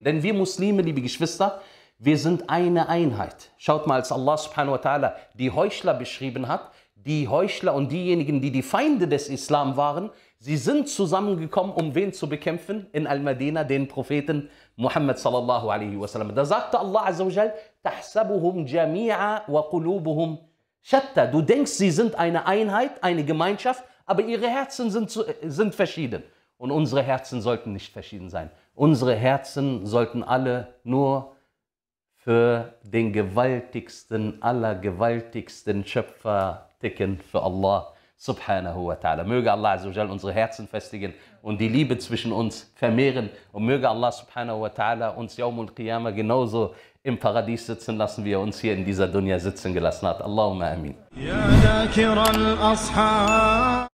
Denn wir Muslime, liebe Geschwister, wir sind eine Einheit. Schaut mal, als Allah subhanahu wa ta'ala die Heuchler beschrieben hat, die Heuchler und diejenigen, die die Feinde des Islam waren, sie sind zusammengekommen, um wen zu bekämpfen? In Al-Madinah, den Propheten Muhammad sallallahu alaihi wasallam. Da sagte Allah azza wa jal, تَحْسَبُهُمْ جَمِيعًا وَقُلُوبُهُمْ شَتَّى Du denkst, sie sind eine Einheit, eine Gemeinschaft, aber ihre Herzen sind, äh, sind verschieden. Und unsere Herzen sollten nicht verschieden sein. Unsere Herzen sollten alle nur für den gewaltigsten aller gewaltigsten Schöpfer ticken, für Allah subhanahu wa ta'ala. Möge Allah azawajal unsere Herzen festigen und die Liebe zwischen uns vermehren und möge Allah subhanahu wa ta'ala uns Yawmul Qiyamah genauso im Paradies sitzen lassen, wie er uns hier in dieser Dunya sitzen gelassen hat. Allahumma amin.